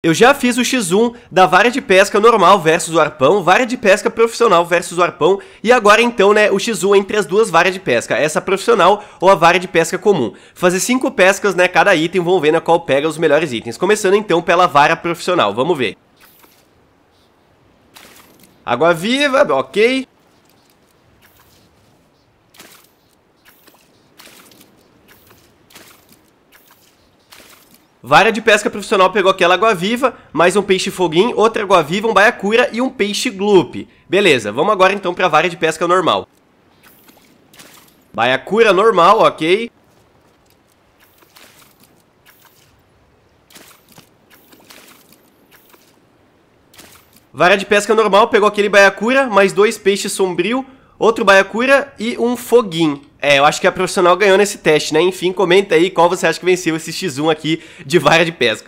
Eu já fiz o X1 da vara de pesca normal versus o arpão, vara de pesca profissional versus o arpão, e agora então, né, o X1 entre as duas varas de pesca, essa profissional ou a vara de pesca comum. Fazer cinco pescas, né, cada item, vão ver na qual pega os melhores itens. Começando então pela vara profissional, vamos ver. Água viva, ok. Vara de pesca profissional pegou aquela água-viva, mais um peixe foguinho, outra água-viva, um baiacura e um peixe gloop. Beleza, vamos agora então para a vara de pesca normal. Baiacura normal, ok. Vara de pesca normal, pegou aquele baiacura, mais dois peixes sombrio, outro Baiacura e um Foguin. É, eu acho que a profissional ganhou nesse teste, né? Enfim, comenta aí qual você acha que venceu esse X1 aqui de vara de pesca.